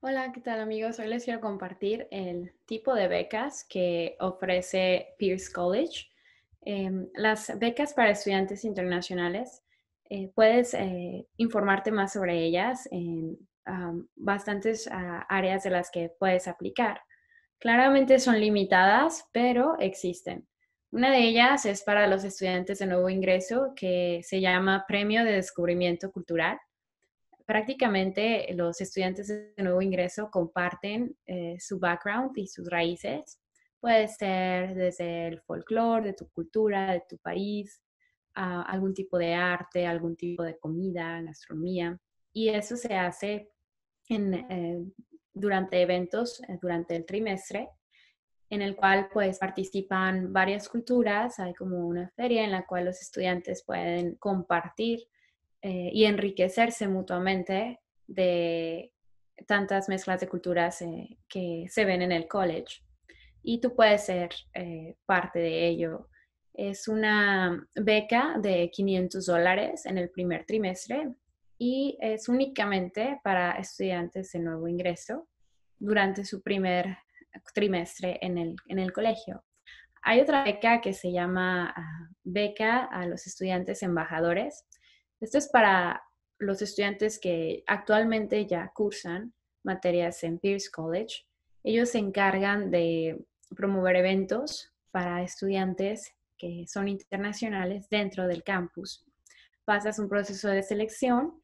Hola, ¿qué tal amigos? Hoy les quiero compartir el tipo de becas que ofrece Pierce College. Em, las becas para estudiantes internacionales, eh, puedes eh, informarte más sobre ellas en bastantes ah, áreas de las que puedes aplicar. Claramente son limitadas, pero existen. Una de ellas es para los estudiantes de nuevo ingreso que se llama Premio de Descubrimiento Cultural prácticamente los estudiantes de nuevo ingreso comparten eh, su background y sus raíces. Puede ser desde el folclore, de tu cultura, de tu país, ah, algún tipo de arte, algún tipo de comida, gastronomía. Y eso se hace eh, durante eventos, eh, durante el trimestre, en el cual pues participan varias culturas. Hay como una feria en la cual los estudiantes pueden compartir eh, y enriquecerse mutuamente de tantas mezclas de culturas eh, que se ven en el college. Y tú puedes ser eh, parte de ello. Es una beca de 500 dólares en el primer trimestre y es únicamente para estudiantes de nuevo ingreso durante su primer trimestre en el, en el colegio. Hay otra beca que se llama ah, Beca a los Estudiantes Embajadores, esto es para los estudiantes que actualmente ya cursan materias en Pierce College. Ellos se encargan de promover eventos para estudiantes que son internacionales dentro del campus. Pasas un proceso de selección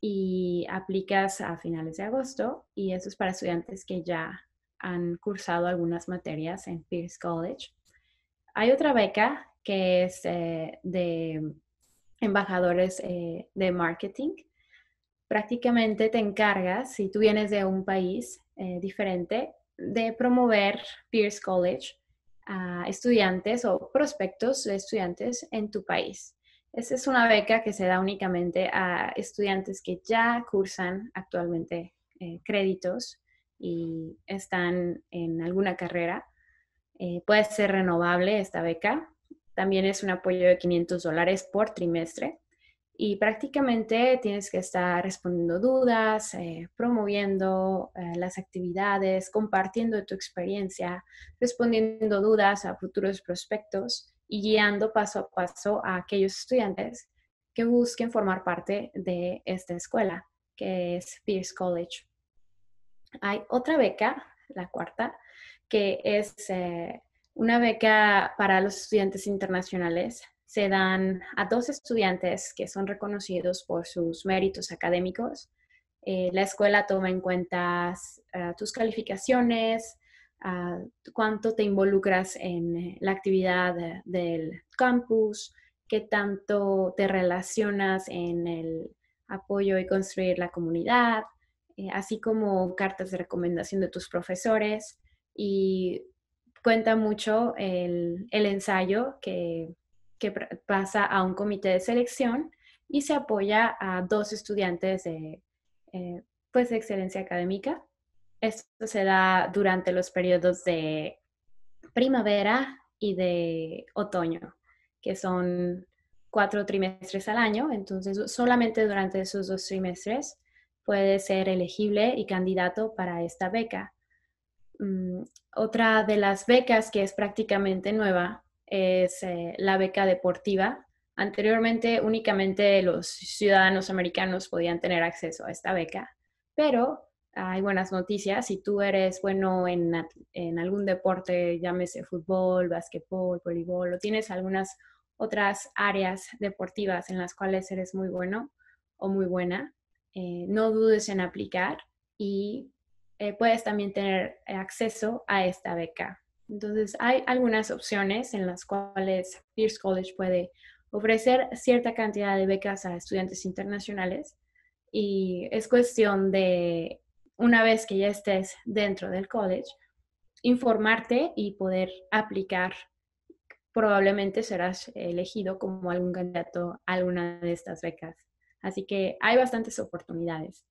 y aplicas a finales de agosto y esto es para estudiantes que ya han cursado algunas materias en Pierce College. Hay otra beca que es eh, de embajadores eh, de marketing. Prácticamente te encargas, si tú vienes de un país eh, diferente, de promover Pierce College a estudiantes o prospectos de estudiantes en tu país. Esa es una beca que se da únicamente a estudiantes que ya cursan actualmente eh, créditos y están en alguna carrera. puede ser renovable esta beca también es un apoyo de 500 dólares por trimestre y prácticamente tienes que estar respondiendo dudas, eh, promoviendo eh, las actividades, compartiendo tu experiencia, respondiendo dudas a futuros prospectos y guiando paso a paso a aquellos estudiantes que busquen formar parte de esta escuela, que es Pierce College. Hay otra beca, la cuarta, que es eh, una beca para los estudiantes internacionales se dan a dos estudiantes que son reconocidos por sus méritos académicos. Eh, la escuela toma en cuenta ah, tus calificaciones, ah, cuánto te involucras en la actividad del campus, qué tanto te relacionas en el apoyo y construir la comunidad, eh, así como cartas de recomendación de tus profesores y cuenta mucho el, ensayo que, pasa a un comité de selección y se apoya a dos estudiantes de, eh, pues, de excelencia académica. Esto se da durante los periodos de primavera y de otoño, que son cuatro trimestres al año. Entonces, solamente durante esos dos trimestres puede ser elegible y candidato para esta beca. Mm, otra de las becas que es prácticamente nueva es eh, la beca deportiva. Anteriormente únicamente los ciudadanos americanos podían tener acceso a esta beca, pero hay buenas noticias. Si tú eres bueno en, algún deporte, llámese fútbol, básquetbol, voleibol, o tienes algunas otras áreas deportivas en las cuales eres muy bueno o muy buena, eh, no dudes en aplicar y eh, puedes también tener eh, acceso a esta beca. Entonces, hay algunas opciones en las cuales Pierce College puede ofrecer cierta cantidad de becas a estudiantes internacionales y es cuestión de, una vez que ya estés dentro del college, informarte y poder aplicar. Probablemente serás elegido como algún candidato a alguna de estas becas. Así que hay bastantes oportunidades.